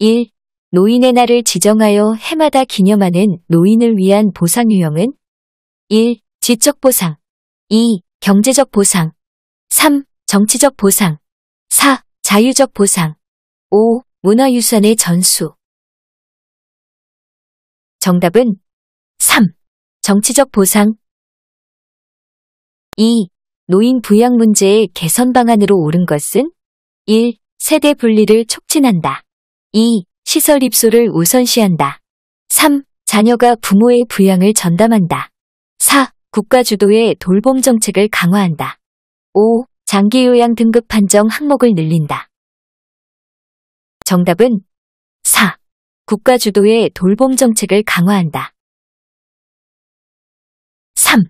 1. 노인의 날을 지정하여 해마다 기념하는 노인을 위한 보상 유형은 1. 지적 보상 2. 경제적 보상 3. 정치적 보상 4. 자유적 보상 5. 문화유산의 전수 정답은 3. 정치적 보상 2. 노인 부양 문제의 개선 방안으로 옳은 것은 1. 세대 분리를 촉진한다. 2. 시설 입소를 우선시한다. 3. 자녀가 부모의 부양을 전담한다. 4. 국가 주도의 돌봄 정책을 강화한다. 5. 장기 요양 등급 판정 항목을 늘린다. 정답은 4. 국가 주도의 돌봄 정책을 강화한다. 3.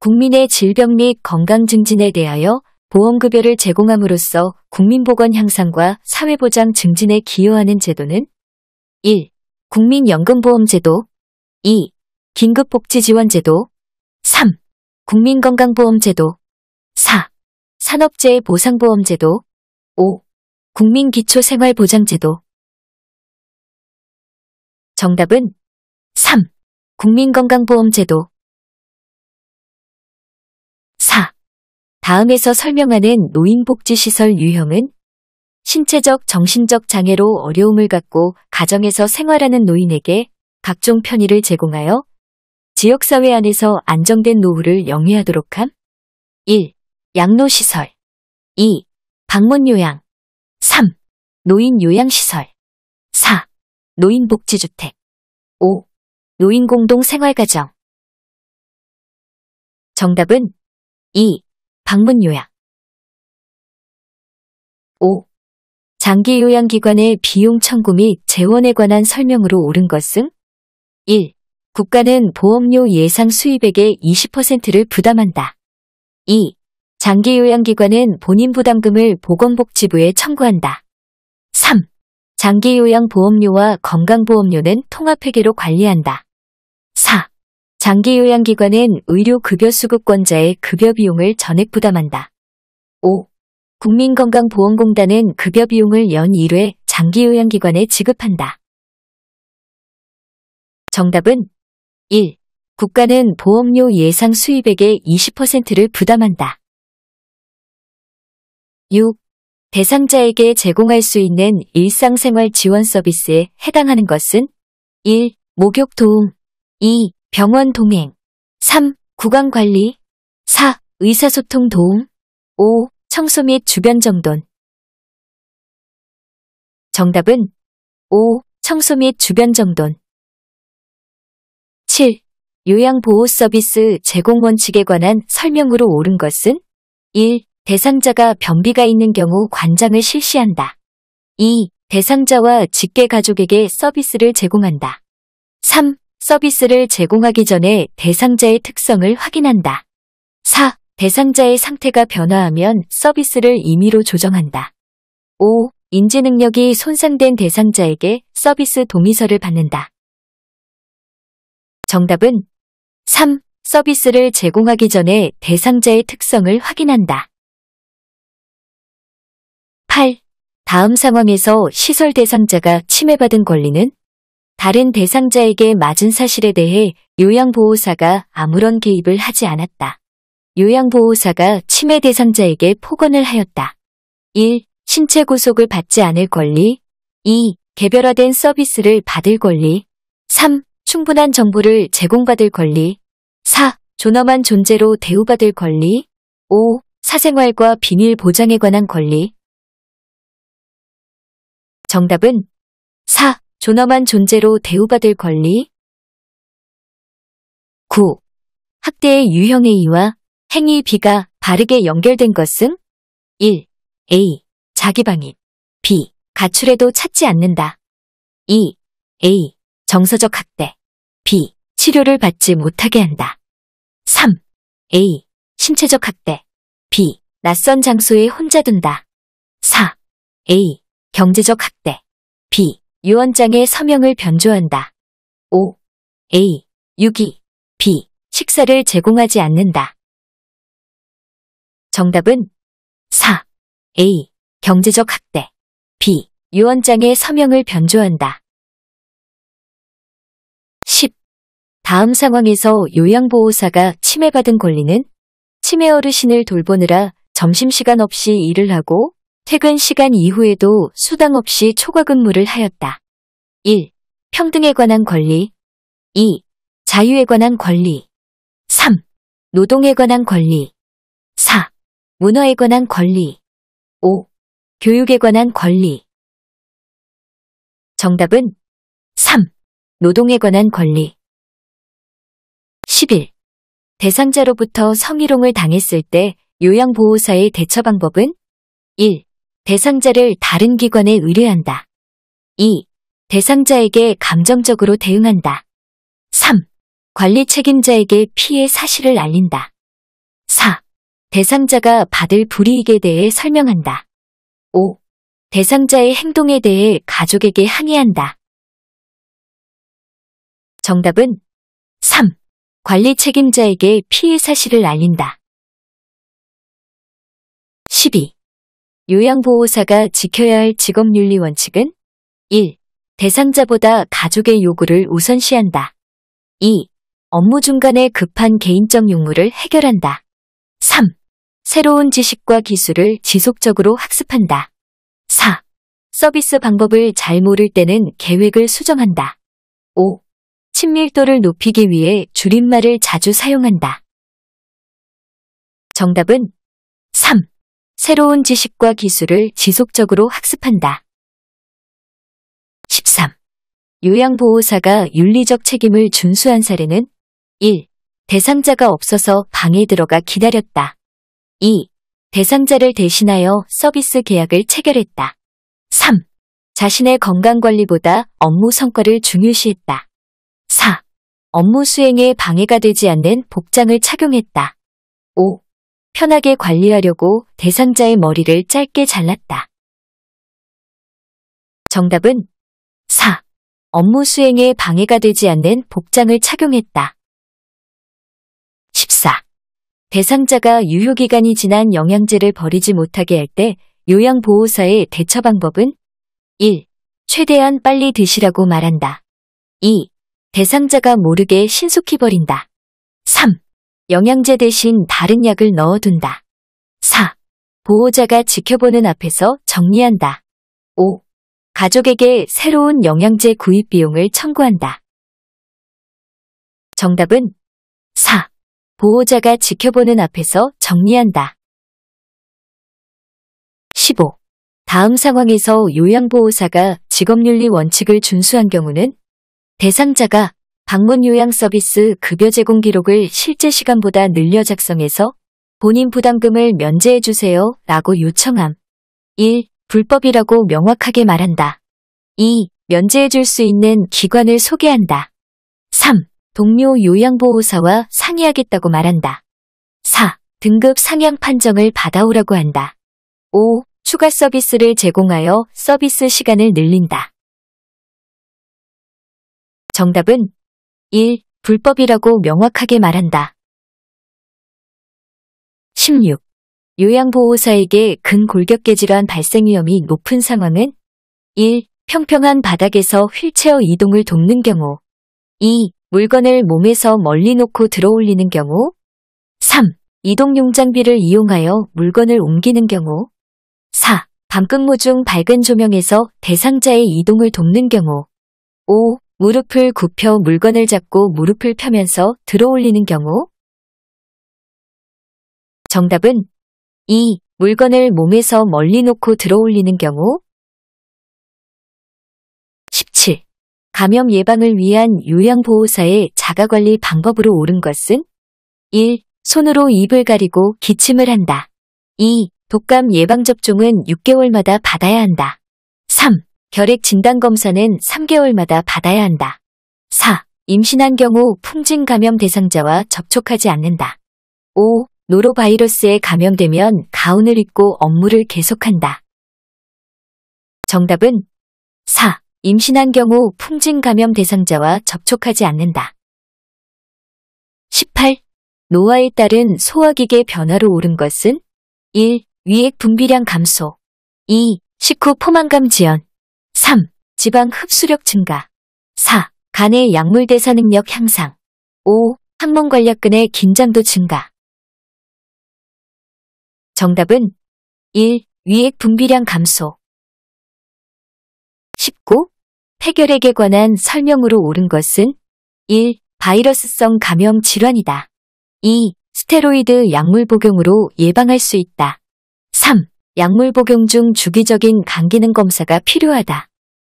국민의 질병 및 건강 증진에 대하여 보험급여를 제공함으로써 국민보건 향상과 사회보장 증진에 기여하는 제도는 1. 국민연금보험제도 2. 긴급복지지원제도 3. 국민건강보험제도 4. 산업재해 보상보험제도 5. 국민기초생활보장제도 정답은 3. 국민건강보험제도 다음에서 설명하는 노인복지시설 유형은 신체적, 정신적 장애로 어려움을 갖고 가정에서 생활하는 노인에게 각종 편의를 제공하여 지역사회 안에서 안정된 노후를 영위하도록 함. 1. 양로시설 2. 방문요양 3. 노인요양시설 4. 노인복지주택 5. 노인공동생활가정 정답은 2. 방문 요양 5. 장기 요양기관의 비용 청구 및 재원에 관한 설명으로 옳은 것은 1. 국가는 보험료 예상 수입액의 20%를 부담한다. 2. 장기 요양기관은 본인 부담금을 보건복지부에 청구한다. 3. 장기 요양 보험료와 건강보험료는 통합회계로 관리한다. 4. 장기요양기관은 의료급여 수급권자의 급여 비용을 전액 부담한다. 5. 국민건강보험공단은 급여 비용을 연 1회 장기요양기관에 지급한다. 정답은 1. 국가는 보험료 예상 수입액의 20%를 부담한다. 6. 대상자에게 제공할 수 있는 일상생활 지원 서비스에 해당하는 것은 1. 목욕 도움 2. 병원 동행 3. 구강관리 4. 의사소통 도움 5. 청소 및 주변 정돈 정답은 5. 청소 및 주변 정돈 7. 요양보호 서비스 제공 원칙에 관한 설명으로 옳은 것은 1. 대상자가 변비가 있는 경우 관장을 실시한다. 2. 대상자와 직계 가족에게 서비스를 제공한다. 3. 서비스를 제공하기 전에 대상자의 특성을 확인한다. 4. 대상자의 상태가 변화하면 서비스를 임의로 조정한다. 5. 인지능력이 손상된 대상자에게 서비스 동의서를 받는다. 정답은 3. 서비스를 제공하기 전에 대상자의 특성을 확인한다. 8. 다음 상황에서 시설 대상자가 침해받은 권리는 다른 대상자에게 맞은 사실에 대해 요양보호사가 아무런 개입을 하지 않았다. 요양보호사가 치매 대상자에게 폭언을 하였다. 1. 신체 구속을 받지 않을 권리 2. 개별화된 서비스를 받을 권리 3. 충분한 정보를 제공받을 권리 4. 존엄한 존재로 대우받을 권리 5. 사생활과 비밀 보장에 관한 권리 정답은 존엄한 존재로 대우받을 권리 9. 학대의 유형의 이와 행위 B가 바르게 연결된 것은 1. A. 자기방임 B. 가출에도 찾지 않는다 2. A. 정서적 학대 B. 치료를 받지 못하게 한다 3. A. 신체적 학대 B. 낯선 장소에 혼자 둔다 4. A. 경제적 학대 B. 유언장의 서명을 변조한다. 5. A. 6기 B. 식사를 제공하지 않는다. 정답은 4. A. 경제적 학대 B. 유언장의 서명을 변조한다. 10. 다음 상황에서 요양보호사가 침해받은 권리는 치매 어르신을 돌보느라 점심시간 없이 일을 하고 퇴근 시간 이후에도 수당 없이 초과 근무를 하였다. 1. 평등에 관한 권리 2. 자유에 관한 권리 3. 노동에 관한 권리 4. 문화에 관한 권리 5. 교육에 관한 권리 정답은 3. 노동에 관한 권리 11. 대상자로부터 성희롱을 당했을 때 요양보호사의 대처 방법은 1. 대상자를 다른 기관에 의뢰한다. 2. 대상자에게 감정적으로 대응한다. 3. 관리 책임자에게 피해 사실을 알린다. 4. 대상자가 받을 불이익에 대해 설명한다. 5. 대상자의 행동에 대해 가족에게 항의한다. 정답은 3. 관리 책임자에게 피해 사실을 알린다. 12. 요양보호사가 지켜야 할 직업윤리 원칙은 1. 대상자보다 가족의 요구를 우선시한다. 2. 업무 중간에 급한 개인적 용무를 해결한다. 3. 새로운 지식과 기술을 지속적으로 학습한다. 4. 서비스 방법을 잘 모를 때는 계획을 수정한다. 5. 친밀도를 높이기 위해 줄임말을 자주 사용한다. 정답은 새로운 지식과 기술을 지속적으로 학습한다. 13. 요양보호사가 윤리적 책임을 준수한 사례는 1. 대상자가 없어서 방에 들어가 기다렸다. 2. 대상자를 대신하여 서비스 계약을 체결했다. 3. 자신의 건강관리보다 업무 성과를 중요시했다. 4. 업무 수행에 방해가 되지 않는 복장을 착용했다. 5. 편하게 관리하려고 대상자의 머리를 짧게 잘랐다. 정답은 4. 업무 수행에 방해가 되지 않는 복장을 착용했다. 14. 대상자가 유효기간이 지난 영양제를 버리지 못하게 할 때 요양보호사의 대처 방법은 1. 최대한 빨리 드시라고 말한다. 2. 대상자가 모르게 신속히 버린다. 영양제 대신 다른 약을 넣어둔다. 4. 보호자가 지켜보는 앞에서 정리한다. 5. 가족에게 새로운 영양제 구입 비용을 청구한다. 정답은 4. 보호자가 지켜보는 앞에서 정리한다. 15. 다음 상황에서 요양보호사가 직업윤리 원칙을 준수한 경우는 대상자가 방문 요양 서비스 급여 제공 기록을 실제 시간보다 늘려 작성해서 본인 부담금을 면제해 주세요 라고 요청함. 1. 불법이라고 명확하게 말한다. 2. 면제해 줄 수 있는 기관을 소개한다. 3. 동료 요양보호사와 상의하겠다고 말한다. 4. 등급 상향 판정을 받아오라고 한다. 5. 추가 서비스를 제공하여 서비스 시간을 늘린다. 정답은 1. 불법이라고 명확하게 말한다. 16. 요양보호사에게 근골격계 질환 발생 위험이 높은 상황은 1. 평평한 바닥에서 휠체어 이동을 돕는 경우 2. 물건을 몸에서 멀리 놓고 들어올리는 경우 3. 이동용 장비를 이용하여 물건을 옮기는 경우 4. 밤근무 중 밝은 조명에서 대상자의 이동을 돕는 경우 5. 무릎을 굽혀 물건을 잡고 무릎을 펴면서 들어올리는 경우 정답은 2. 물건을 몸에서 멀리 놓고 들어올리는 경우 17. 감염 예방을 위한 요양보호사의 자가관리 방법으로 옳은 것은 1. 손으로 입을 가리고 기침을 한다. 2. 독감 예방접종은 6개월마다 받아야 한다. 3. 결핵 진단검사는 3개월마다 받아야 한다. 4. 임신한 경우 풍진 감염 대상자와 접촉하지 않는다. 5. 노로바이러스에 감염되면 가운을 입고 업무를 계속한다. 정답은 4. 임신한 경우 풍진 감염 대상자와 접촉하지 않는다. 18. 노화에 따른 소화기계 변화로 오른 것은 1. 위액 분비량 감소 2. 식후 포만감 지연 3. 지방 흡수력 증가 4. 간의 약물 대사 능력 향상 5. 항문 관략근의 긴장도 증가 정답은 1. 위액 분비량 감소 19. 폐결액에 관한 설명으로 옳은 것은 1. 바이러스성 감염 질환이다. 2. 스테로이드 약물 복용으로 예방할 수 있다. 3. 약물 복용 중 주기적인 간기능 검사가 필요하다.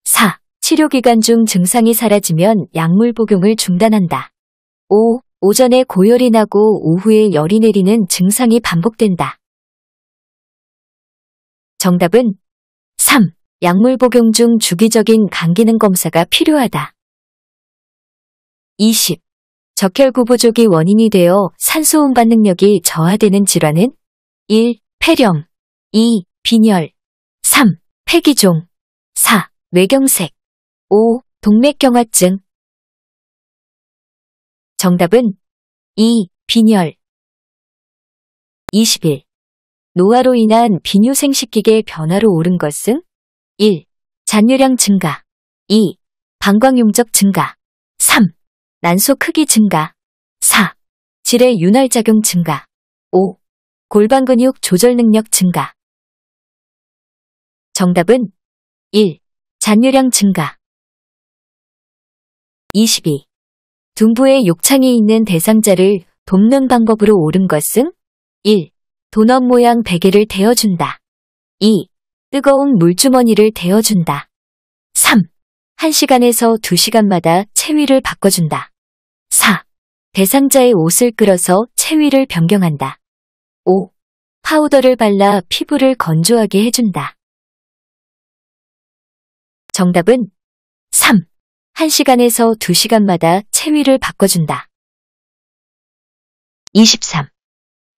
4. 치료기간 중 증상이 사라지면 약물 복용을 중단한다. 5. 오전에 고열이 나고 오후에 열이 내리는 증상이 반복된다. 정답은 3. 약물 복용 중 주기적인 간기능 검사가 필요하다. 20. 적혈구부족이 원인이 되어 산소 운반 능력이 저하되는 질환은 1. 폐렴 2. 빈혈 3. 폐기종 4. 뇌경색 5. 동맥경화증 정답은 2. 빈혈 21. 노화로 인한 비뇨 생식기계 변화로 오른 것은 1. 잔유량 증가 2. 방광용적 증가 3. 난소 크기 증가 4. 질의 윤활작용 증가 5. 골반근육 조절 능력 증가 정답은 1. 잔유량 증가 22. 둥부에 욕창이 있는 대상자를 돕는 방법으로 옳은 것은 1. 도넛 모양 베개를 대어준다. 2. 뜨거운 물주머니를 대어준다. 3. 1시간에서 2시간마다 체위를 바꿔준다. 4. 대상자의 옷을 끌어서 체위를 변경한다. 5. 파우더를 발라 피부를 건조하게 해준다. 정답은 3. 1시간에서 2시간마다 체위를 바꿔준다. 23.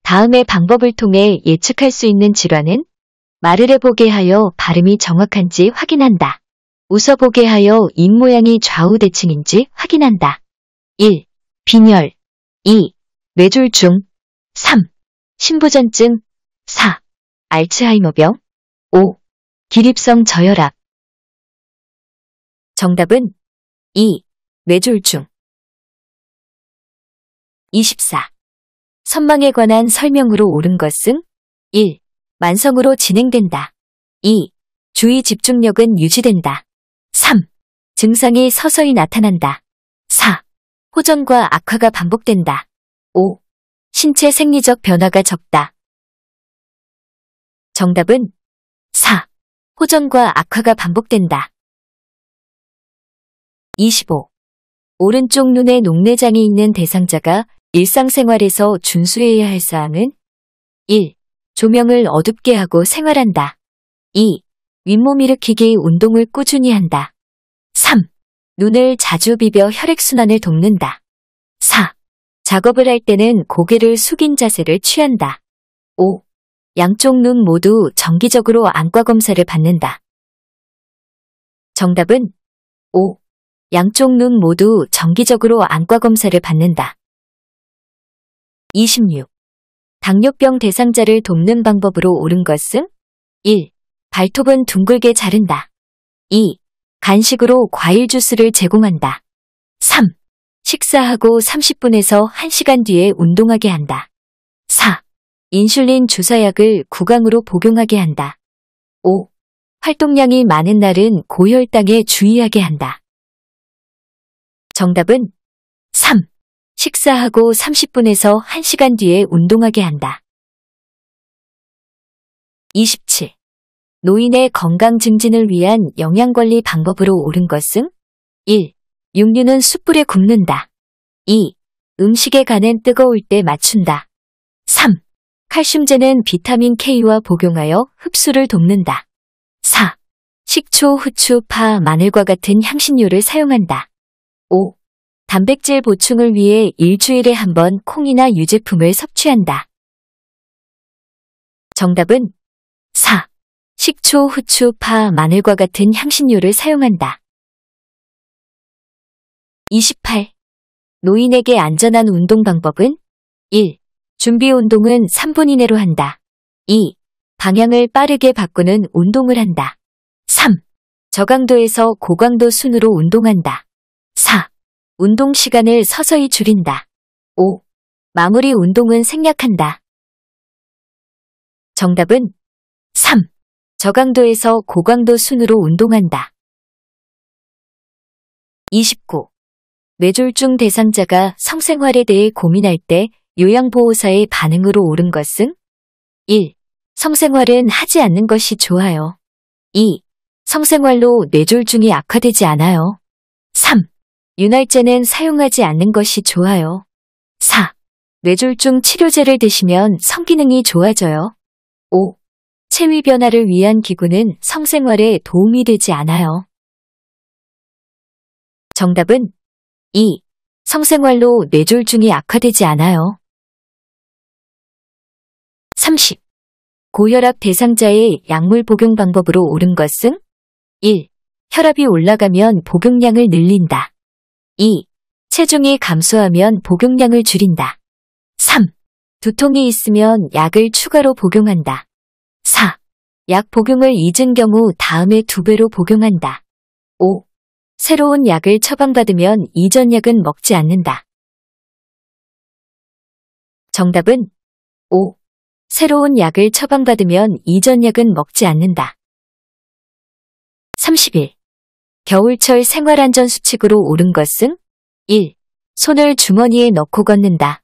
다음의 방법을 통해 예측할 수 있는 질환은 말을 해보게 하여 발음이 정확한지 확인한다. 웃어보게 하여 입 모양이 좌우 대칭인지 확인한다. 1. 빈혈 2. 뇌졸중 3. 신부전증 4. 알츠하이머병 5. 기립성 저혈압 정답은 2. 뇌졸중 24. 선망에 관한 설명으로 옳은 것은 1. 만성으로 진행된다. 2. 주의 집중력은 유지된다. 3. 증상이 서서히 나타난다. 4. 호전과 악화가 반복된다. 5. 신체 생리적 변화가 적다. 정답은 4. 호전과 악화가 반복된다. 25. 오른쪽 눈에 녹내장이 있는 대상자가 일상생활에서 준수해야 할 사항은 1. 조명을 어둡게 하고 생활한다. 2. 윗몸 일으키기 운동을 꾸준히 한다. 3. 눈을 자주 비벼 혈액순환을 돕는다. 4. 작업을 할 때는 고개를 숙인 자세를 취한다. 5. 양쪽 눈 모두 정기적으로 안과 검사를 받는다. 정답은 5. 양쪽 눈 모두 정기적으로 안과 검사를 받는다. 26. 당뇨병 대상자를 돕는 방법으로 옳은 것은 1. 발톱은 둥글게 자른다. 2. 간식으로 과일 주스를 제공한다. 3. 식사하고 30분에서 1시간 뒤에 운동하게 한다. 4. 인슐린 주사약을 구강으로 복용하게 한다. 5. 활동량이 많은 날은 고혈당에 주의하게 한다. 정답은 3. 식사하고 30분에서 1시간 뒤에 운동하게 한다. 27. 노인의 건강 증진을 위한 영양관리 방법으로 옳은 것은 1. 육류는 숯불에 굽는다. 2. 음식에 간은 뜨거울 때 맞춘다. 3. 칼슘제는 비타민 K와 복용하여 흡수를 돕는다. 4. 식초, 후추, 파, 마늘과 같은 향신료를 사용한다. 5. 단백질 보충을 위해 일주일에 한 번 콩이나 유제품을 섭취한다. 정답은 4. 식초, 후추, 파, 마늘과 같은 향신료를 사용한다. 28. 노인에게 안전한 운동 방법은 1. 준비 운동은 3분 이내로 한다. 2. 방향을 빠르게 바꾸는 운동을 한다. 3. 저강도에서 고강도 순으로 운동한다. 운동 시간을 서서히 줄인다. 5. 마무리 운동은 생략한다. 정답은 3. 저강도에서 고강도 순으로 운동한다. 29. 뇌졸중 대상자가 성생활에 대해 고민할 때 요양보호사의 반응으로 옳은 것은 1. 성생활은 하지 않는 것이 좋아요. 2. 성생활로 뇌졸중이 악화되지 않아요. 3. 윤활제는 사용하지 않는 것이 좋아요. 4. 뇌졸중 치료제를 드시면 성기능이 좋아져요. 5. 체위 변화를 위한 기구는 성생활에 도움이 되지 않아요. 정답은 2. 성생활로 뇌졸중이 악화되지 않아요. 30. 고혈압 대상자의 약물 복용 방법으로 옳은 것은 1. 혈압이 올라가면 복용량을 늘린다. 2. 체중이 감소하면 복용량을 줄인다. 3. 두통이 있으면 약을 추가로 복용한다. 4. 약 복용을 잊은 경우 다음에 두배로 복용한다. 5. 새로운 약을 처방받으면 이전 약은 먹지 않는다. 정답은 5. 새로운 약을 처방받으면 이전 약은 먹지 않는다. 31. 겨울철 생활안전 수칙으로 옳은 것은 1. 손을 주머니에 넣고 걷는다.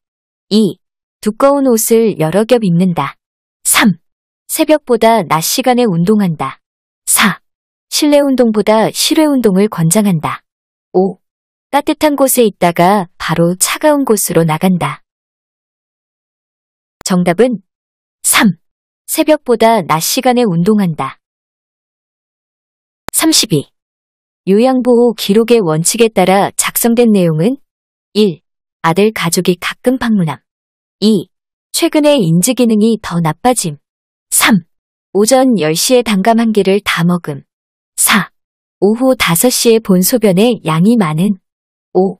2. 두꺼운 옷을 여러 겹 입는다. 3. 새벽보다 낮 시간에 운동한다. 4. 실내 운동보다 실외 운동을 권장한다. 5. 따뜻한 곳에 있다가 바로 차가운 곳으로 나간다. 정답은 3. 새벽보다 낮 시간에 운동한다. 32. 요양보호 기록의 원칙에 따라 작성된 내용은 1. 아들 가족이 가끔 방문함 2. 최근에 인지 기능이 더 나빠짐 3. 오전 10시에 단감 한 개를 다 먹음 4. 오후 5시에 본 소변에 양이 많은 5.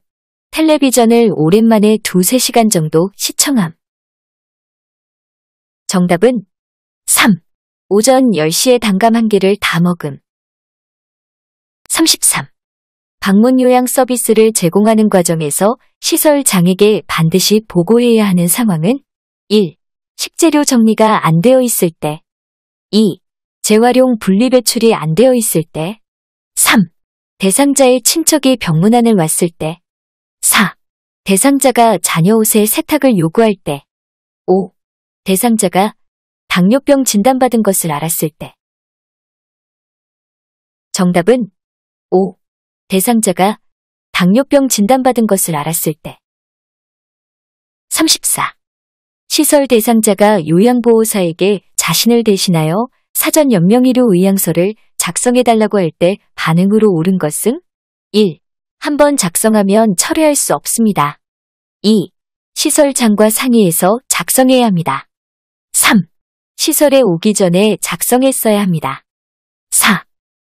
텔레비전을 오랜만에 2, 3시간 정도 시청함 정답은 3. 오전 10시에 단감 한 개를 다 먹음 33. 방문 요양 서비스를 제공하는 과정에서 시설 장에게 반드시 보고해야 하는 상황은 1. 식재료 정리가 안 되어 있을 때 2. 재활용 분리배출이 안 되어 있을 때 3. 대상자의 친척이 병문안을 왔을 때 4. 대상자가 자녀 옷의 세탁을 요구할 때 5. 대상자가 당뇨병 진단받은 것을 알았을 때 정답은 5. 대상자가 당뇨병 진단받은 것을 알았을 때. 34. 시설 대상자가 요양보호사에게 자신을 대신하여 사전 연명의료 의향서를 작성해달라고 할 때 반응으로 옳은 것은 1. 한번 작성하면 철회할 수 없습니다. 2. 시설장과 상의해서 작성해야 합니다. 3. 시설에 오기 전에 작성했어야 합니다.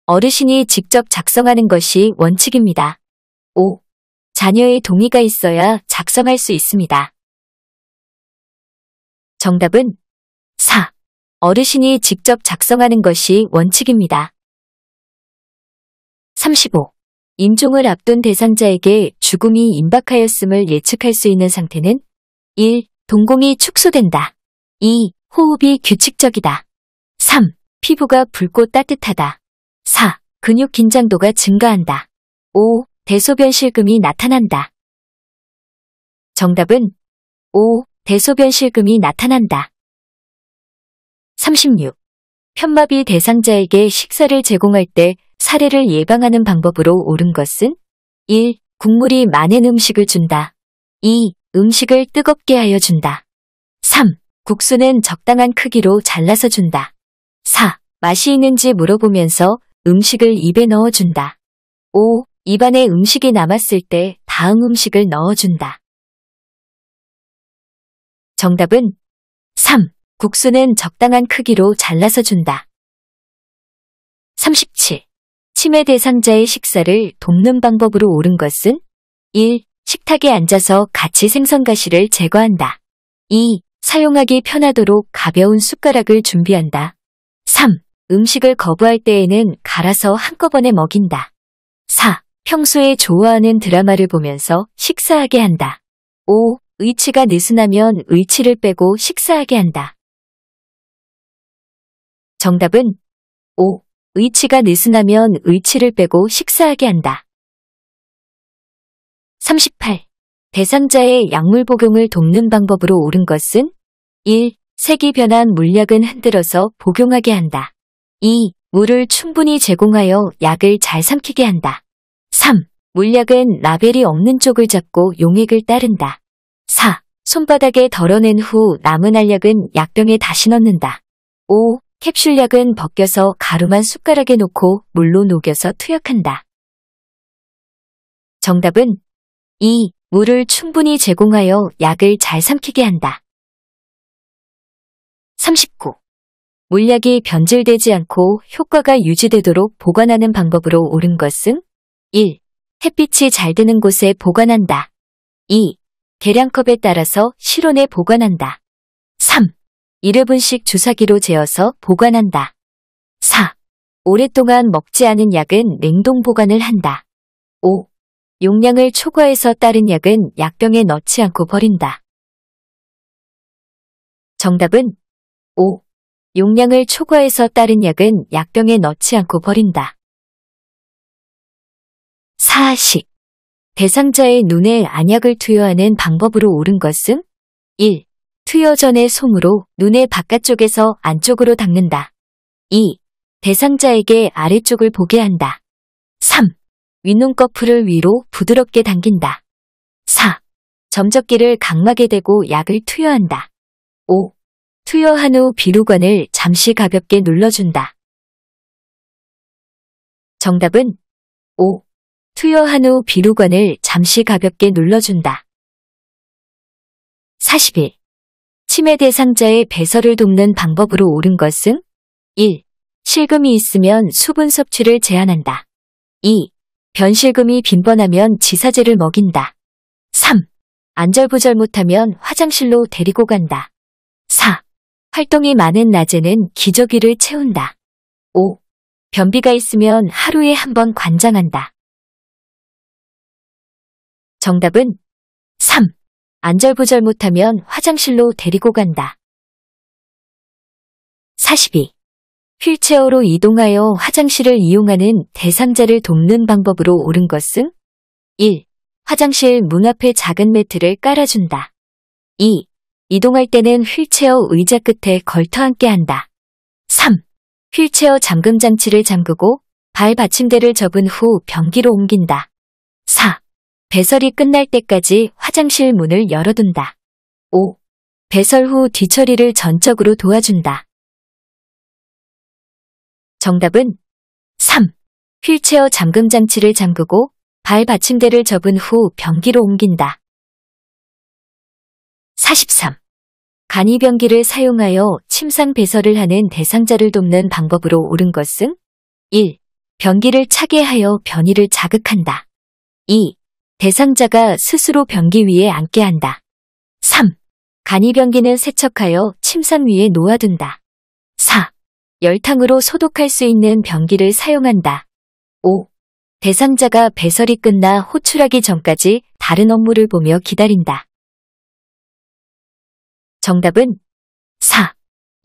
어르신이 직접 작성하는 것이 원칙입니다. 5. 자녀의 동의가 있어야 작성할 수 있습니다. 정답은 4. 어르신이 직접 작성하는 것이 원칙입니다. 35. 임종을 앞둔 대상자에게 죽음이 임박하였음을 예측할 수 있는 상태는 1. 동공이 축소된다. 2. 호흡이 규칙적이다. 3. 피부가 붉고 따뜻하다. 4. 근육 긴장도가 증가한다. 5. 대소변 실금이 나타난다. 정답은 5. 대소변 실금이 나타난다. 36. 편마비 대상자에게 식사를 제공할 때 사례를 예방하는 방법으로 옳은 것은 1. 국물이 많은 음식을 준다. 2. 음식을 뜨겁게 하여 준다. 3. 국수는 적당한 크기로 잘라서 준다. 4. 맛이 있는지 물어보면서 음식을 입에 넣어준다. 5. 입안에 음식이 남았을 때 다음 음식을 넣어준다. 정답은 3. 국수는 적당한 크기로 잘라서 준다. 37. 치매 대상자의 식사를 돕는 방법으로 옳은 것은 1. 식탁에 앉아서 같이 생선가시를 제거한다. 2. 사용하기 편하도록 가벼운 숟가락을 준비한다. 3. 음식을 거부할 때에는 갈아서 한꺼번에 먹인다. 4. 평소에 좋아하는 드라마를 보면서 식사하게 한다. 5. 의치가 느슨하면 의치를 빼고 식사하게 한다. 정답은 5. 의치가 느슨하면 의치를 빼고 식사하게 한다. 38. 대상자의 약물 복용을 돕는 방법으로 옳은 것은 1. 색이 변한 물약은 흔들어서 복용하게 한다. 2. 물을 충분히 제공하여 약을 잘 삼키게 한다. 3. 물약은 라벨이 없는 쪽을 잡고 용액을 따른다. 4. 손바닥에 덜어낸 후 남은 알약은 약병에 다시 넣는다. 5. 캡슐약은 벗겨서 가루만 숟가락에 놓고 물로 녹여서 투약한다. 정답은 2. 물을 충분히 제공하여 약을 잘 삼키게 한다. 39. 물약이 변질되지 않고 효과가 유지되도록 보관하는 방법으로 옳은 것은 1. 햇빛이 잘 드는 곳에 보관한다. 2. 계량컵에 따라서 실온에 보관한다. 3. 1회분씩 주사기로 재어서 보관한다. 4. 오랫동안 먹지 않은 약은 냉동 보관을 한다. 5. 용량을 초과해서 따른 약은 약병에 넣지 않고 버린다. 정답은 5. 용량을 초과해서 따른 약은 약병에 넣지 않고 버린다. 사식 대상자의 눈에 안약을 투여하는 방법으로 옳은 것은 1. 투여 전에 솜으로 눈의 바깥쪽에서 안쪽으로 닦는다. 2. 대상자에게 아래쪽을 보게 한다. 3. 윗눈 꺼풀을 위로 부드럽게 당긴다. 4. 점적기를 각막에 대고 약을 투여한다. 5. 투여한 후 비루관을 잠시 가볍게 눌러준다. 정답은 5. 투여한 후 비루관을 잠시 가볍게 눌러준다. 41. 치매 대상자의 배설을 돕는 방법으로 옳은 것은 1. 실금이 있으면 수분 섭취를 제한한다. 2. 변실금이 빈번하면 지사제를 먹인다. 3. 안절부절 못하면 화장실로 데리고 간다. 활동이 많은 낮에는 기저귀를 채운다. 5. 변비가 있으면 하루에 한 번 관장한다. 정답은 3. 안절부절 못하면 화장실로 데리고 간다. 42. 휠체어로 이동하여 화장실을 이용하는 대상자를 돕는 방법으로 옳은 것은 1. 화장실 문 앞에 작은 매트를 깔아준다. 2. 이동할 때는 휠체어 의자 끝에 걸터앉게 한다. 3. 휠체어 잠금 장치를 잠그고 발 받침대를 접은 후 변기로 옮긴다. 4. 배설이 끝날 때까지 화장실 문을 열어둔다. 5. 배설 후 뒤처리를 전적으로 도와준다. 정답은 3. 휠체어 잠금 장치를 잠그고 발 받침대를 접은 후 변기로 옮긴다. 43. 간이병기를 사용하여 침상 배설을 하는 대상자를 돕는 방법으로 옳은 것은 1. 변기를 차게 하여 변이를 자극한다. 2. 대상자가 스스로 변기 위에 앉게 한다. 3. 간이변기는 세척하여 침상 위에 놓아둔다. 4. 열탕으로 소독할 수 있는 변기를 사용한다. 5. 대상자가 배설이 끝나 호출하기 전까지 다른 업무를 보며 기다린다. 정답은 4.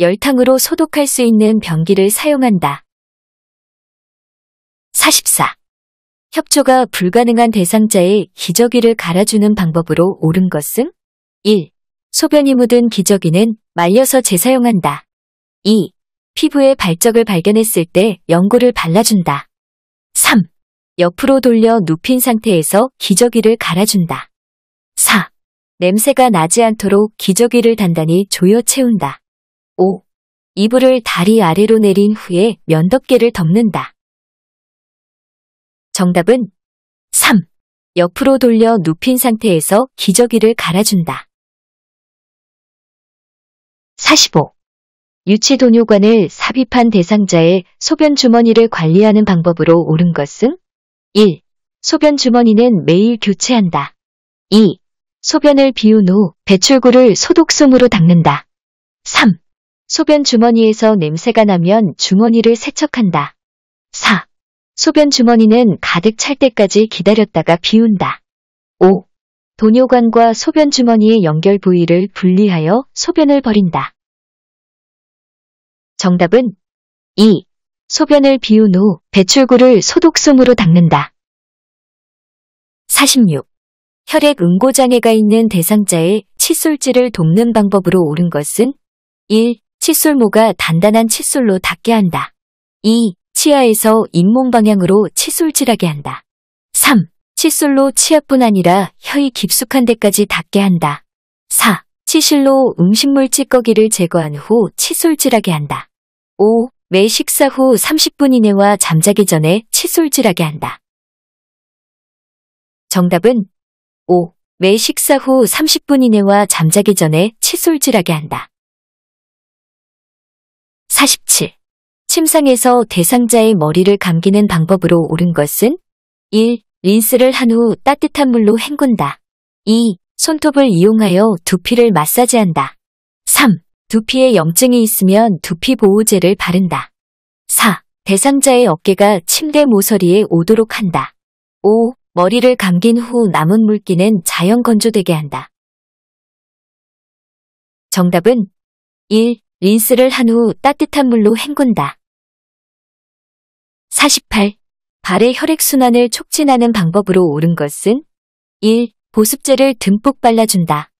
열탕으로 소독할 수 있는 변기를 사용한다. 44. 협조가 불가능한 대상자의 기저귀를 갈아주는 방법으로 옳은 것은 1. 소변이 묻은 기저귀는 말려서 재사용한다. 2. 피부에 발적을 발견했을 때 연고를 발라준다. 3. 옆으로 돌려 눕힌 상태에서 기저귀를 갈아준다. 냄새가 나지 않도록 기저귀를 단단히 조여 채운다. 5. 이불을 다리 아래로 내린 후에 면덮개를 덮는다. 정답은 3. 옆으로 돌려 눕힌 상태에서 기저귀를 갈아준다. 45. 유치도뇨관을 삽입한 대상자의 소변주머니를 관리하는 방법으로 옳은 것은 1. 소변주머니는 매일 교체한다. 2. 소변을 비운 후 배출구를 소독솜으로 닦는다. 3. 소변 주머니에서 냄새가 나면 주머니를 세척한다. 4. 소변 주머니는 가득 찰 때까지 기다렸다가 비운다. 5. 도뇨관과 소변 주머니의 연결 부위를 분리하여 소변을 버린다. 정답은 2. 소변을 비운 후 배출구를 소독솜으로 닦는다. 46. 혈액 응고장애가 있는 대상자의 칫솔질을 돕는 방법으로 옳은 것은 1. 칫솔모가 단단한 칫솔로 닦게 한다. 2. 치아에서 잇몸 방향으로 칫솔질하게 한다. 3. 칫솔로 치아뿐 아니라 혀의 깊숙한 데까지 닿게 한다. 4. 치실로 음식물 찌꺼기를 제거한 후 칫솔질하게 한다. 5. 매 식사 후 30분 이내와 잠자기 전에 칫솔질하게 한다. 정답은 5. 매 식사 후 30분 이내와 잠자기 전에 칫솔질하게 한다. 47. 침상에서 대상자의 머리를 감기는 방법으로 옳은 것은 1. 린스를 한 후 따뜻한 물로 헹군다. 2. 손톱을 이용하여 두피를 마사지한다. 3. 두피에 염증이 있으면 두피 보호제를 바른다. 4. 대상자의 어깨가 침대 모서리에 오도록 한다. 5. 머리를 감긴 후 남은 물기는 자연 건조되게 한다. 정답은 1. 린스를 한 후 따뜻한 물로 헹군다. 48. 발의 혈액순환을 촉진하는 방법으로 옳은 것은 1. 보습제를 듬뿍 발라준다.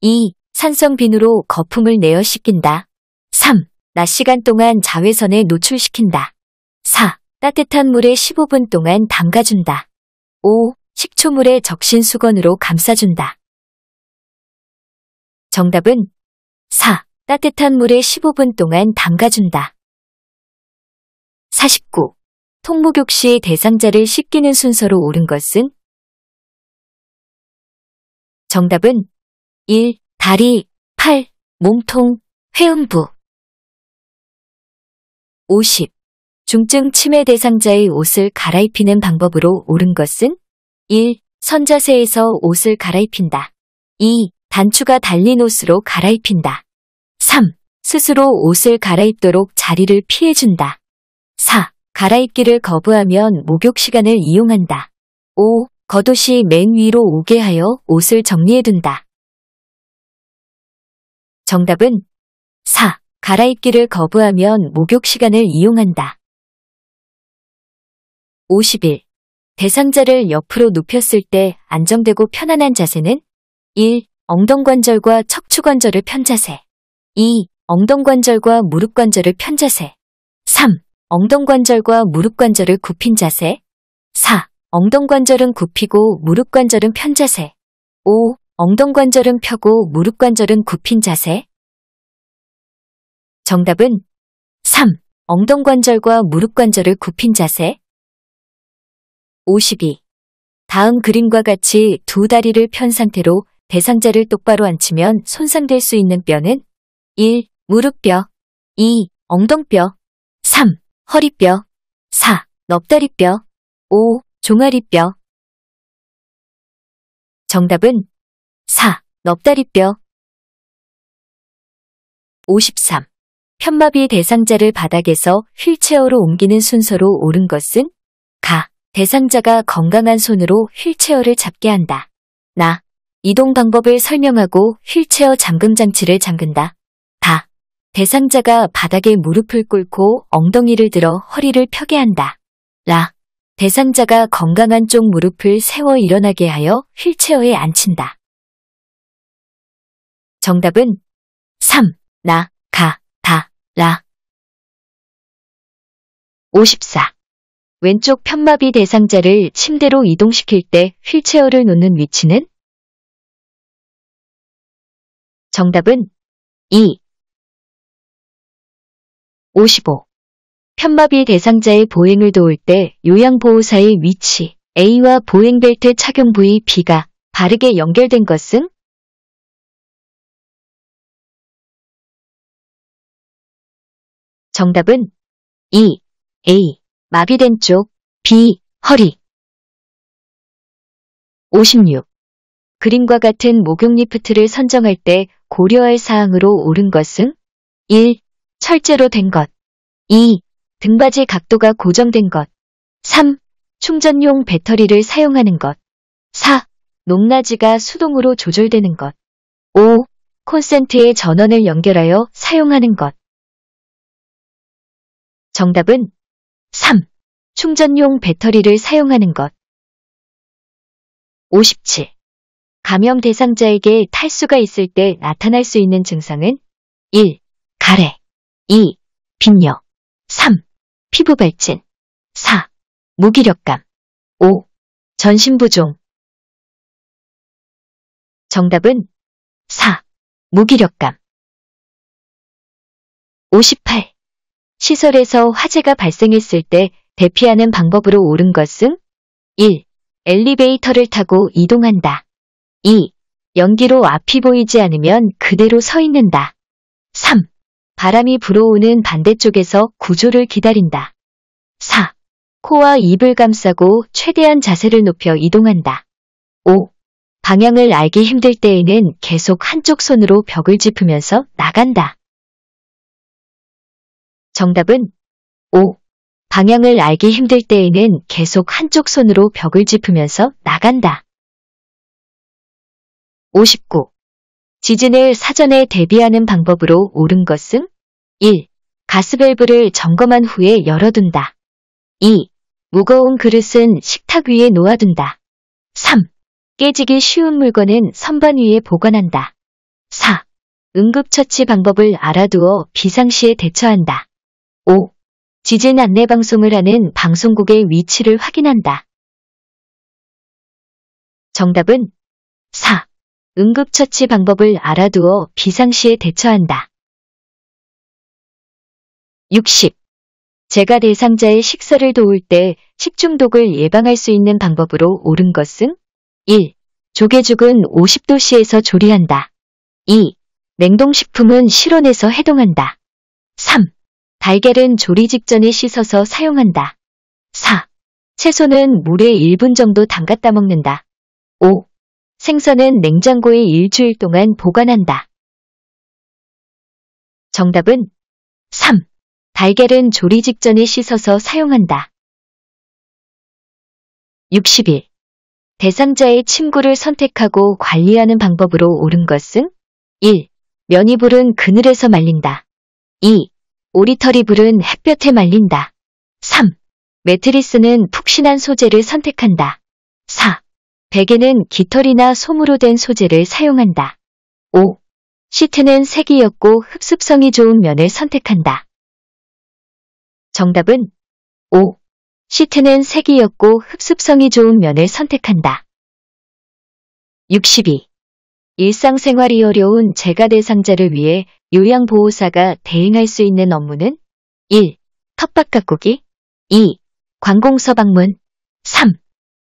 2. 산성 비누로 거품을 내어 씻긴다. 3. 낮 시간 동안 자외선에 노출시킨다. 4. 따뜻한 물에 15분 동안 담가준다. 5. 식초물에 적신 수건으로 감싸준다. 정답은 4. 따뜻한 물에 15분 동안 담가준다. 49. 통목욕시 대상자를 씻기는 순서로 옳은 것은? 정답은 1. 다리, 팔, 몸통, 회음부 50. 중증 치매 대상자의 옷을 갈아입히는 방법으로 옳은 것은 1. 선자세에서 옷을 갈아입힌다. 2. 단추가 달린 옷으로 갈아입힌다. 3. 스스로 옷을 갈아입도록 자리를 피해준다. 4. 갈아입기를 거부하면 목욕 시간을 이용한다. 5. 겉옷이 맨 위로 오게 하여 옷을 정리해둔다. 정답은 4. 갈아입기를 거부하면 목욕 시간을 이용한다. 50일. 대상자를 옆으로 눕혔을 때 안정되고 편안한 자세는 1. 엉덩관절과 척추관절을 편자세 2. 엉덩관절과 무릎관절을 편자세 3. 엉덩관절과 무릎관절을 굽힌 자세 4. 엉덩관절은 굽히고 무릎관절은 편자세 5. 엉덩관절은 펴고 무릎관절은 굽힌 자세 정답은 3. 엉덩관절과 무릎관절을 굽힌 자세 52. 다음 그림과 같이 두 다리를 편 상태로 대상자를 똑바로 앉히면 손상될 수 있는 뼈는 1. 무릎뼈 2. 엉덩뼈 3. 허리뼈 4. 넓다리뼈 5. 종아리뼈 정답은 4. 넓다리뼈 53. 편마비 대상자를 바닥에서 휠체어로 옮기는 순서로 오른 것은 가, 대상자가 건강한 손으로 휠체어를 잡게 한다. 나. 이동 방법을 설명하고 휠체어 잠금 장치를 잠근다. 다. 대상자가 바닥에 무릎을 꿇고 엉덩이를 들어 허리를 펴게 한다. 라. 대상자가 건강한 쪽 무릎을 세워 일어나게 하여 휠체어에 앉힌다. 정답은 3. 나, 가, 다, 라. 54. 왼쪽 편마비 대상자를 침대로 이동시킬 때 휠체어를 놓는 위치는? 정답은 2. 55. 편마비 대상자의 보행을 도울 때 요양보호사의 위치 A와 보행벨트 착용 부위 B가 바르게 연결된 것은? 정답은 2. A. 마비된 쪽, B, 허리. 56. 그림과 같은 목욕 리프트를 선정할 때 고려할 사항으로 옳은 것은 1. 철제로 된 것 2. 등받이 각도가 고정된 것 3. 충전용 배터리를 사용하는 것 4. 높낮이가 수동으로 조절되는 것 5. 콘센트에 전원을 연결하여 사용하는 것 정답은 3. 충전용 배터리를 사용하는 것 57. 감염 대상자에게 탈수가 있을 때 나타날 수 있는 증상은 1. 가래 2. 빈혈 3. 피부 발진 4. 무기력감 5. 전신부종 정답은 4. 무기력감 58. 시설에서 화재가 발생했을 때 대피하는 방법으로 옳은 것은 1. 엘리베이터를 타고 이동한다. 2. 연기로 앞이 보이지 않으면 그대로 서 있는다. 3. 바람이 불어오는 반대쪽에서 구조를 기다린다. 4. 코와 입을 감싸고 최대한 자세를 높여 이동한다. 5. 방향을 알기 힘들 때에는 계속 한쪽 손으로 벽을 짚으면서 나간다. 정답은 5. 방향을 알기 힘들 때에는 계속 한쪽 손으로 벽을 짚으면서 나간다. 59. 지진을 사전에 대비하는 방법으로 옳은 것은 1. 가스밸브를 점검한 후에 열어둔다. 2. 무거운 그릇은 식탁 위에 놓아둔다. 3. 깨지기 쉬운 물건은 선반 위에 보관한다. 4. 응급처치 방법을 알아두어 비상시에 대처한다. 5. 지진 안내 방송을 하는 방송국의 위치를 확인한다. 정답은 4. 응급처치 방법을 알아두어 비상시에 대처한다. 60. 제가 대상자의 식사를 도울 때 식중독을 예방할 수 있는 방법으로 옳은 것은 1. 조개죽은 50도씨에서 조리한다. 2. 냉동식품은 실온에서 해동한다. 3. 달걀은 조리 직전에 씻어서 사용한다. 4. 채소는 물에 1분 정도 담갔다 먹는다. 5. 생선은 냉장고에 일주일 동안 보관한다. 정답은 3. 달걀은 조리 직전에 씻어서 사용한다. 61. 대상자의 침구를 선택하고 관리하는 방법으로 옳은 것은 1. 면이 불은 그늘에서 말린다. 2. 오리털이 불은 햇볕에 말린다. 3. 매트리스는 푹신한 소재를 선택한다. 4. 베개는 깃털이나 솜으로 된 소재를 사용한다. 5. 시트는 색이 옅고 흡습성이 좋은 면을 선택한다. 정답은 5. 시트는 색이 옅고 흡습성이 좋은 면을 선택한다. 62. 일상생활이 어려운 재가 대상자를 위해 요양보호사가 대행할 수 있는 업무는 1. 텃밭 가꾸기 2. 관공서 방문 3.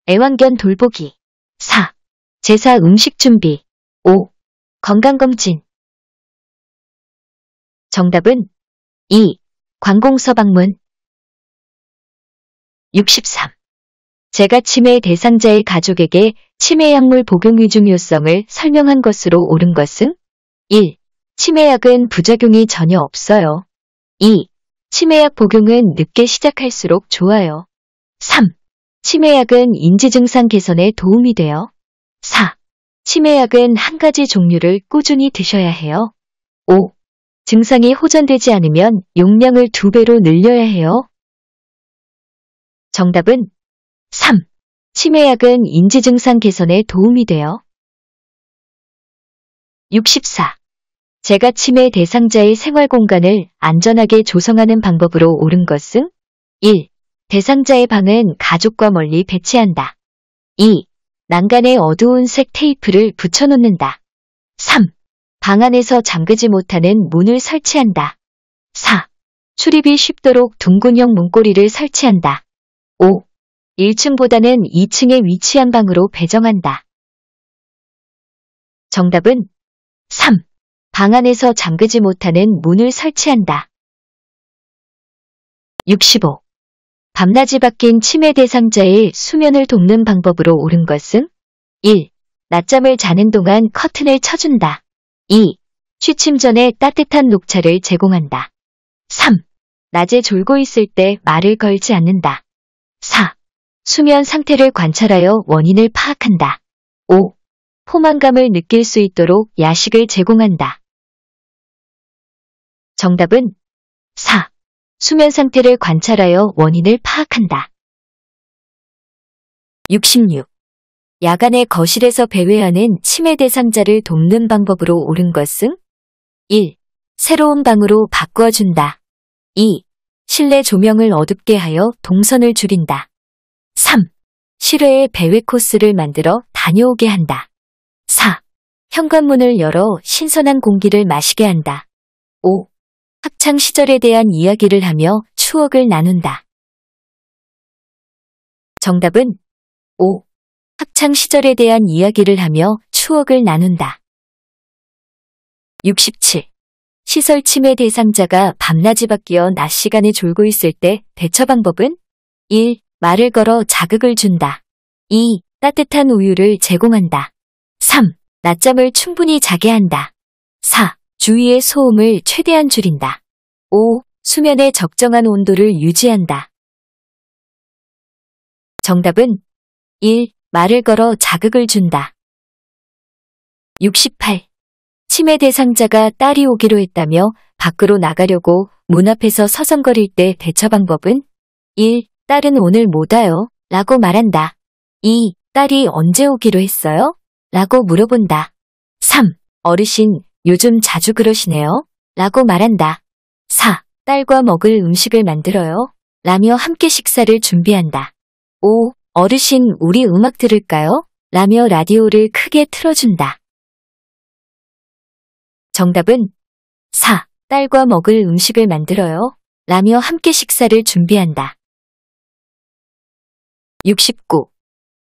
애완견 돌보기 4. 제사 음식 준비 5. 건강검진 정답은 2. 관공서 방문 63. 제가 치매 대상자의 가족에게 치매 약물 복용의 중요성을 설명한 것으로 옳은 것은 1. 치매약은 부작용이 전혀 없어요. 2. 치매약 복용은 늦게 시작할수록 좋아요. 3. 치매약은 인지증상 개선에 도움이 돼요. 4. 치매약은 한 가지 종류를 꾸준히 드셔야 해요. 5. 증상이 호전되지 않으면 용량을 두배로 늘려야 해요. 정답은 3. 치매약은 인지증상 개선에 도움이 돼요. 64. 제가 치매 대상자의 생활 공간을 안전하게 조성하는 방법으로 옳은 것은 1. 대상자의 방은 가족과 멀리 배치한다. 2. 난간에 어두운 색 테이프를 붙여놓는다. 3. 방 안에서 잠그지 못하는 문을 설치한다. 4. 출입이 쉽도록 둥근형 문고리를 설치한다. 5. 1층보다는 2층에 위치한 방으로 배정한다. 정답은 3. 방 안에서 잠그지 못하는 문을 설치한다. 65. 밤낮이 바뀐 치매 대상자의 수면을 돕는 방법으로 옳은 것은 1. 낮잠을 자는 동안 커튼을 쳐준다. 2. 취침 전에 따뜻한 녹차를 제공한다. 3. 낮에 졸고 있을 때 말을 걸지 않는다. 4. 수면 상태를 관찰하여 원인을 파악한다. 5. 포만감을 느낄 수 있도록 야식을 제공한다. 정답은 4. 수면 상태를 관찰하여 원인을 파악한다. 66. 야간에 거실에서 배회하는 치매 대상자를 돕는 방법으로 옳은 것은 1. 새로운 방으로 바꿔준다. 2. 실내 조명을 어둡게 하여 동선을 줄인다. 3. 실외에 배회 코스를 만들어 다녀오게 한다. 4. 현관문을 열어 신선한 공기를 마시게 한다. 5. 학창 시절에 대한 이야기를 하며 추억을 나눈다. 정답은 5. 학창 시절에 대한 이야기를 하며 추억을 나눈다. 67. 시설 침해 대상자가 밤낮이 바뀌어 낮 시간에 졸고 있을 때 대처 방법은 1. 말을 걸어 자극을 준다. 2. 따뜻한 우유를 제공한다. 3. 낮잠을 충분히 자게 한다. 4. 주위의 소음을 최대한 줄인다. 5. 수면의 적정한 온도를 유지한다. 정답은 1. 말을 걸어 자극을 준다. 68. 치매 대상자가 딸이 오기로 했다며 밖으로 나가려고 문 앞에서 서성거릴 때 대처 방법은 1. 딸은 오늘 못 와요. 라고 말한다. 2. 딸이 언제 오기로 했어요? 라고 물어본다. 3. 어르신, 요즘 자주 그러시네요. 라고 말한다. 4. 딸과 먹을 음식을 만들어요. 라며 함께 식사를 준비한다. 5. 어르신 우리 음악 들을까요? 라며 라디오를 크게 틀어준다. 정답은 4. 딸과 먹을 음식을 만들어요. 라며 함께 식사를 준비한다. 69.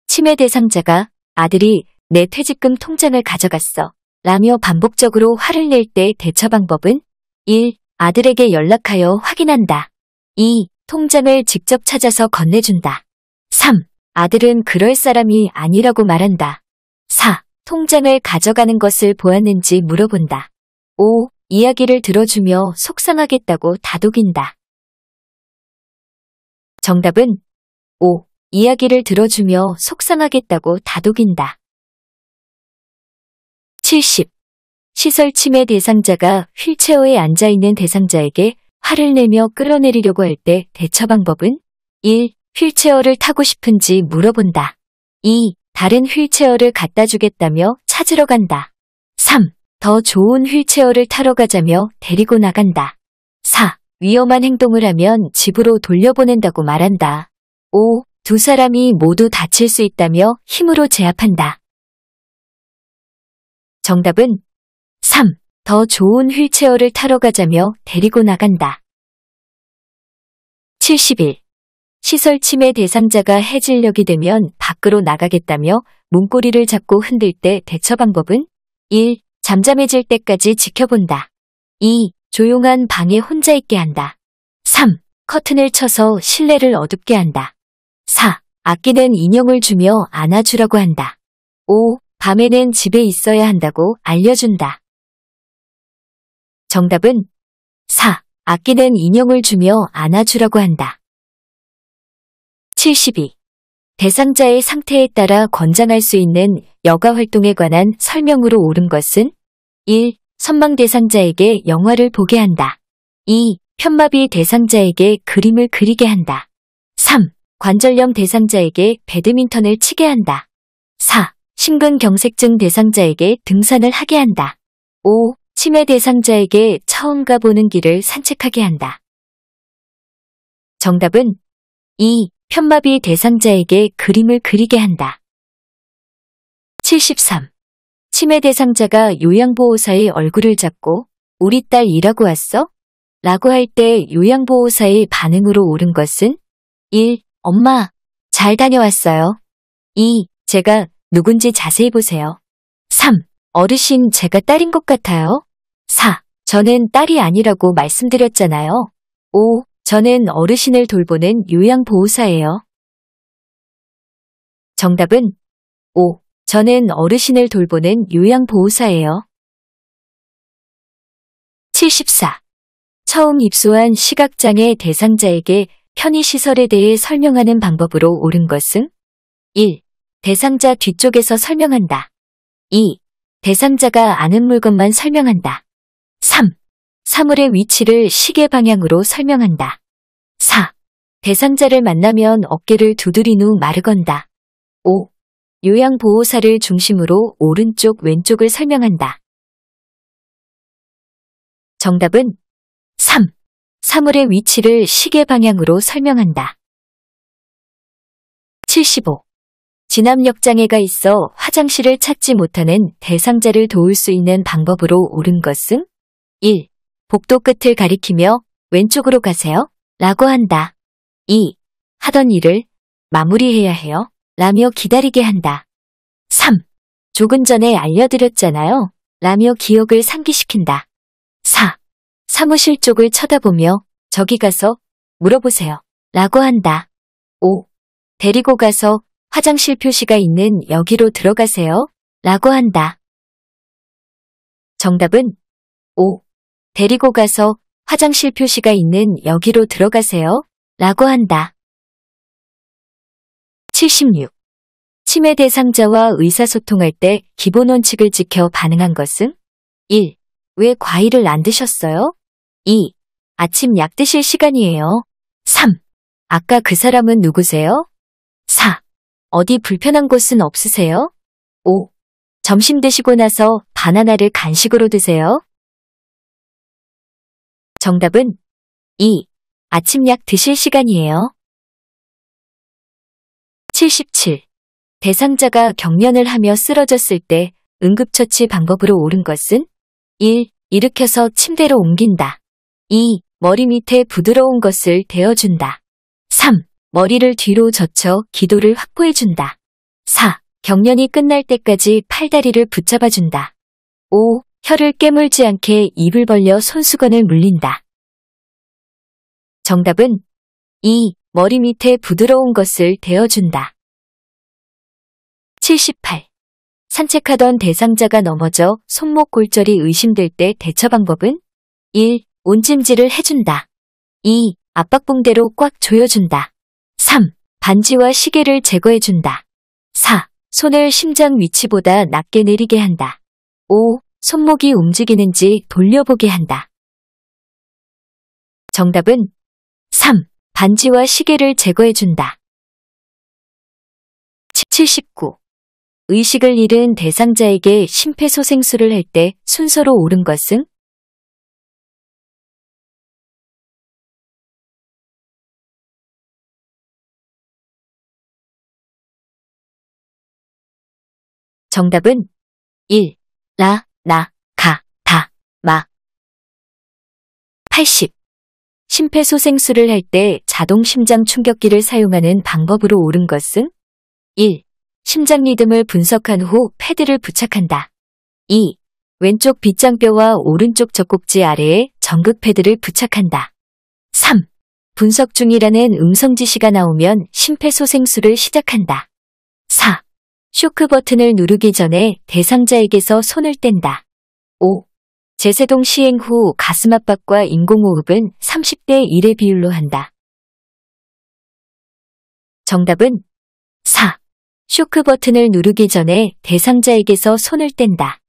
치매 대상자가 아들이 내 퇴직금 통장을 가져갔어. 라며 반복적으로 화를 낼 때 대처 방법은 1. 아들에게 연락하여 확인한다. 2. 통장을 직접 찾아서 건네준다. 3. 아들은 그럴 사람이 아니라고 말한다. 4. 통장을 가져가는 것을 보았는지 물어본다. 5. 이야기를 들어주며 속상하겠다고 다독인다. 정답은 5. 이야기를 들어주며 속상하겠다고 다독인다. 70. 시설 침해 대상자가 휠체어에 앉아있는 대상자에게 화를 내며 끌어내리려고 할 때 대처 방법은 1. 휠체어를 타고 싶은지 물어본다. 2. 다른 휠체어를 갖다 주겠다며 찾으러 간다. 3. 더 좋은 휠체어를 타러 가자며 데리고 나간다. 4. 위험한 행동을 하면 집으로 돌려보낸다고 말한다. 5. 두 사람이 모두 다칠 수 있다며 힘으로 제압한다. 정답은 더 좋은 휠체어를 타러 가자며 데리고 나간다. 70일. 시설 침해 대상자가 해질녘이 되면 밖으로 나가겠다며 문고리를 잡고 흔들 때 대처 방법은 1. 잠잠해질 때까지 지켜본다. 2. 조용한 방에 혼자 있게 한다. 3. 커튼을 쳐서 실내를 어둡게 한다. 4. 아끼는 인형을 주며 안아주라고 한다. 5. 밤에는 집에 있어야 한다고 알려준다. 정답은 4. 아끼는 인형을 주며 안아주라고 한다. 72. 대상자의 상태에 따라 권장할 수 있는 여가 활동에 관한 설명으로 옳은 것은 1. 선망 대상자에게 영화를 보게 한다. 2. 편마비 대상자에게 그림을 그리게 한다. 3. 관절염 대상자에게 배드민턴을 치게 한다. 4. 심근경색증 대상자에게 등산을 하게 한다. 5. 치매 대상자에게 처음 가보는 길을 산책하게 한다. 정답은 2. 편마비 대상자에게 그림을 그리게 한다. 73. 치매 대상자가 요양보호사의 얼굴을 잡고 우리 딸 일하고 왔어? 라고 할 때 요양보호사의 반응으로 옳은 것은 1. 엄마, 잘 다녀왔어요. 2. 제가 누군지 자세히 보세요. 3. 어르신 제가 딸인 것 같아요. 4. 저는 딸이 아니라고 말씀드렸잖아요. 5. 저는 어르신을 돌보는 요양보호사예요. 정답은 5. 저는 어르신을 돌보는 요양보호사예요. 74. 처음 입소한 시각장애 대상자에게 편의시설에 대해 설명하는 방법으로 옳은 것은 1. 대상자 뒤쪽에서 설명한다. 2. 대상자가 아는 물건만 설명한다. 사물의 위치를 시계 방향으로 설명한다. 4. 대상자를 만나면 어깨를 두드린 후 마르건다. 5. 요양보호사를 중심으로 오른쪽 왼쪽을 설명한다. 정답은 3. 사물의 위치를 시계 방향으로 설명한다. 75. 진압력 장애가 있어 화장실을 찾지 못하는 대상자를 도울 수 있는 방법으로 옳은 것은 1. 복도 끝을 가리키며 왼쪽으로 가세요. 라고 한다. 2. 하던 일을 마무리해야 해요. 라며 기다리게 한다. 3. 조금 전에 알려드렸잖아요. 라며 기억을 상기시킨다. 4. 사무실 쪽을 쳐다보며 저기 가서 물어보세요. 라고 한다. 5. 데리고 가서 화장실 표시가 있는 여기로 들어가세요. 라고 한다. 정답은 5. 데리고 가서 화장실 표시가 있는 여기로 들어가세요. 라고 한다. 76. 치매 대상자와 의사소통할 때 기본 원칙을 지켜 반응한 것은? 1. 왜 과일을 안 드셨어요? 2. 아침 약 드실 시간이에요. 3. 아까 그 사람은 누구세요? 4. 어디 불편한 곳은 없으세요? 5. 점심 드시고 나서 바나나를 간식으로 드세요. 정답은 2. 아침약 드실 시간이에요. 77. 대상자가 경련을 하며 쓰러졌을 때 응급처치 방법으로 옳은 것은 1. 일으켜서 침대로 옮긴다. 2. 머리 밑에 부드러운 것을 대어준다. 3. 머리를 뒤로 젖혀 기도를 확보해준다. 4. 경련이 끝날 때까지 팔다리를 붙잡아준다. 5. 혀를 깨물지 않게 입을 벌려 손수건을 물린다. 정답은 2. 머리 밑에 부드러운 것을 대어준다. 78. 산책하던 대상자가 넘어져 손목 골절이 의심될 때 대처 방법은 1. 온찜질을 해준다. 2. 압박붕대로 꽉 조여준다. 3. 반지와 시계를 제거해준다. 4. 손을 심장 위치보다 낮게 내리게 한다. 5. 손목이 움직이는지 돌려보게 한다. 정답은 3. 반지와 시계를 제거해준다. 79. 의식을 잃은 대상자에게 심폐소생술을 할 때 순서로 오른 것은? 정답은 1. 라, 나, 가, 다, 마. 80. 심폐소생술을 할 때 자동 심장 충격기를 사용하는 방법으로 옳은 것은 1. 심장 리듬을 분석한 후 패드를 부착한다. 2. 왼쪽 빗장뼈와 오른쪽 젖꼭지 아래에 전극 패드를 부착한다. 3. 분석 중이라는 음성 지시가 나오면 심폐소생술을 시작한다. 쇼크 버튼을 누르기 전에 대상자에게서 손을 뗀다. 5. 제세동 시행 후 가슴 압박과 인공호흡은 30대 1의 비율로 한다. 정답은 4. 쇼크 버튼을 누르기 전에 대상자에게서 손을 뗀다.